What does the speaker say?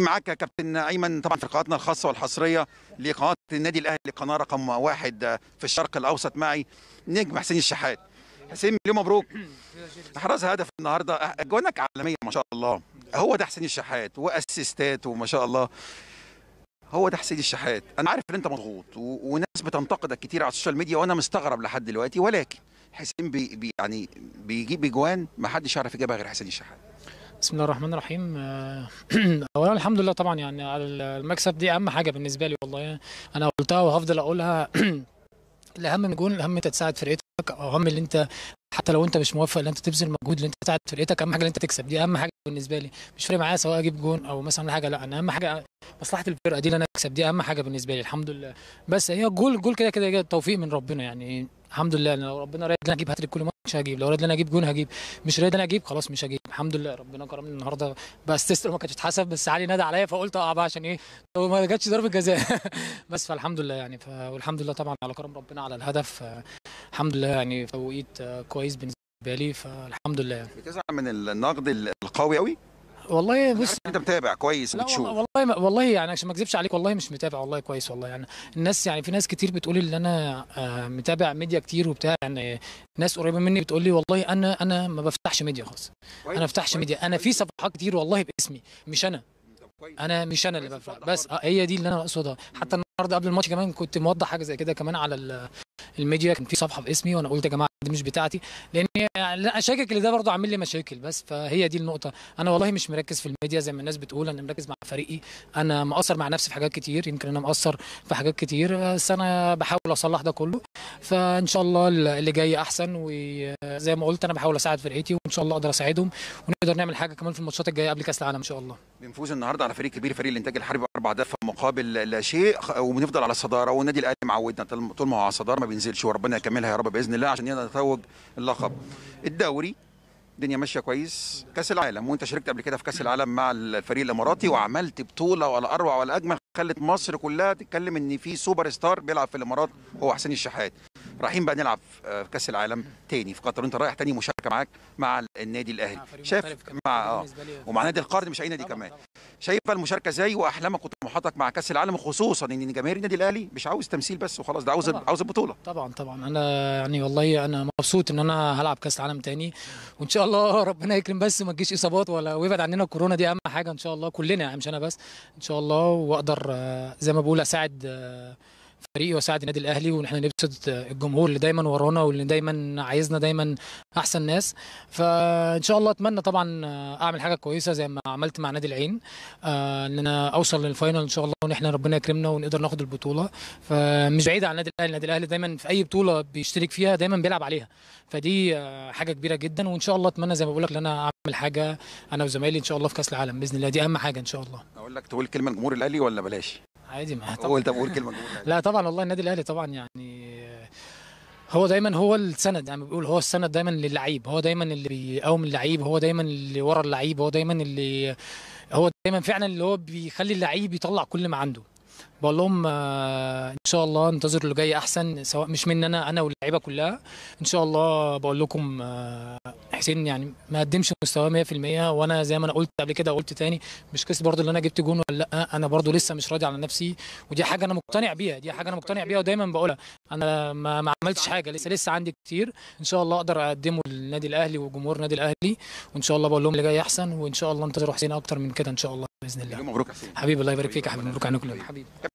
معاك يا كابتن ايمن طبعا في قناتنا الخاصه والحصريه لقناه النادي الاهلي قناه رقم واحد في الشرق الاوسط معي نجم حسين الشحات حسين مليون مبروك احرز هدف النهارده اجوانك عالميه ما شاء الله هو ده حسين الشحات واسيستات وما شاء الله هو ده حسين الشحات انا عارف ان انت مضغوط وناس بتنتقدك كتير على السوشيال ميديا وانا مستغرب لحد دلوقتي ولكن حسين بي, بي يعني بيجيب اجوان ما حدش يعرف يجيبها غير حسين الشحات بسم الله الرحمن الرحيم آه، اولا الحمد لله طبعا يعني المكسب دي اهم حاجه بالنسبه لي والله انا قلتها وهفضل اقولها الاهم من جون الاهم انت تساعد فرقتك او اهم اللي انت حتى لو انت مش موفق ان انت تبذل مجهود اللي انت تساعد فرقتك اهم حاجه اللي انت تكسب دي اهم حاجه بالنسبه لي مش فارق معايا سواء اجيب جون او مثلا حاجه لا انا اهم حاجه مصلحه الفرقه دي اللي انا اكسب دي اهم حاجه بالنسبه لي الحمد لله بس هي جول جول كده كده توفيق من ربنا يعني الحمد لله لو ربنا رايد لنا اجيب هاتريك كل ماتش هجيب لو رايد لنا اجيب جون هجيب مش رايد لنا اجيب خلاص مش هجيب الحمد لله ربنا كرمني النهارده باسيست ما كانتش اتحسب بس علي نادى عليا فقلت اقع آه بقى عشان ايه وما جاتش ضربه جزاء بس فالحمد لله يعني والحمد لله طبعا على كرم ربنا على الهدف الحمد لله يعني توقيت كويس بالنسبه لي فالحمد لله يعني. بتزعل من النقد القوي قوي والله يعني بص انت متابع كويس بتشوف والله والله, والله يعني عشان ما اكذبش عليك والله مش متابع والله كويس والله يعني الناس يعني في ناس كتير بتقول لي ان انا آه، متابع ميديا كتير وبتاع يعني ناس قريبه مني بتقول لي والله انا انا ما بفتحش ميديا خالص انا ما بفتحش ميديا انا في صفحات كتير والله باسمي مش انا انا مش انا اللي بفتح بس آه، هي دي اللي انا اقصدها حتى النهارده قبل الماتش كمان كنت موضح حاجه زي كده كمان على الميديا كان في صفحه باسمي وانا قلت يا جماعه دي مش بتاعتي لان انا شاكك ان ده برضه عامل لي مشاكل بس فهي دي النقطه انا والله مش مركز في الميديا زي ما الناس بتقول انا مركز مع فريقي انا مقصر مع نفسي في حاجات كتير يمكن انا مقصر في حاجات كتير بس انا بحاول اصلح ده كله فان شاء الله اللي جاي احسن وزي ما قلت انا بحاول اساعد فرقتي وان شاء الله اقدر اساعدهم ونقدر نعمل حاجه كمان في الماتشات الجايه قبل كاس العالم ان شاء الله بنفوز النهارده على فريق كبير فريق الانتاج الحربي اربع اهداف مقابل لا شيء وبنفضل على الصداره والنادي الاهلي معودنا طول ما هو على الصداره بينزلش وربنا يكملها يا رب باذن الله عشان نقدر نتوج اللقب الدوري الدنيا ماشيه كويس كاس العالم وانت شاركت قبل كده في كاس العالم مع الفريق الاماراتي وعملت بطوله ولا اروع ولا اجمل خلت مصر كلها تتكلم ان في سوبر ستار بيلعب في الامارات هو حسين الشحات رايحين بقى نلعب في كاس العالم تاني في قطر وانت رايح تاني مشاركه معاك مع النادي الاهلي شايف مع اه ومع نادي القرن مش اي نادي كمان شايفه المشاركه ازاي واحلامك وطموحاتك مع كاس العالم خصوصا ان جماهير النادي الاهلي مش عاوز تمثيل بس وخلاص ده عاوز طبعًا. عاوز البطوله طبعا طبعا انا يعني والله انا مبسوط ان انا هلعب كاس العالم تاني وان شاء الله ربنا يكرم بس ما تجيش اصابات ولا ويبعد عننا الكورونا دي اهم حاجه ان شاء الله كلنا يعني، مش انا بس ان شاء الله واقدر آه، زي ما بقول اساعد آه، فريقي وساعد النادي الاهلي ونحن نبسط الجمهور اللي دايما ورانا واللي دايما عايزنا دايما احسن ناس فان شاء الله اتمنى طبعا اعمل حاجه كويسه زي ما عملت مع نادي العين آه، ان انا اوصل للفاينل ان شاء الله ونحن ربنا يكرمنا ونقدر ناخد البطوله فمش بعيد عن النادي الاهلي النادي الاهلي دايما في اي بطوله بيشترك فيها دايما بيلعب عليها فدي آه، حاجه كبيره جدا وان شاء الله اتمنى زي ما بقول لك ان انا اعمل حاجه انا وزمايلي ان شاء الله في كاس العالم باذن الله دي اهم حاجه ان شاء الله اقول لك تقول كلمه لجمهور الاهلي ولا بلاش عادي ما قول طب قول كلمه لا طبعا والله النادي الاهلي طبعا يعني هو دايما هو السند يعني بيقول هو السند دايما للعيب هو دايما اللي بيقوم اللعيب هو دايما اللي ورا اللعيب هو دايما اللي هو دايما فعلا اللي هو بيخلي اللعيب يطلع كل ما عنده بقول لهم آه، ان شاء الله انتظروا اللي جاي احسن سواء مش مننا انا واللعيبه كلها ان شاء الله بقول لكم آه، حسين يعني ما قدمش مستواه 100% وانا زي ما انا قلت قبل كده وقلت تاني مش قصه برضو اللي انا جبت جون ولا لا انا برضو لسه مش راضي على نفسي ودي حاجه انا مقتنع بيها دي حاجه انا مقتنع بيها ودايما بقولها انا ما, ما عملتش حاجه لسه لسه عندي كتير ان شاء الله اقدر اقدمه للنادي الاهلي وجمهور النادي الاهلي وان شاء الله بقول لهم اللي جاي احسن وان شاء الله انتظروا حسين اكتر من كده ان شاء الله باذن الله مبروك حبيبي الله يبارك فيك يا حبيبي مبروك عنكم حبيبي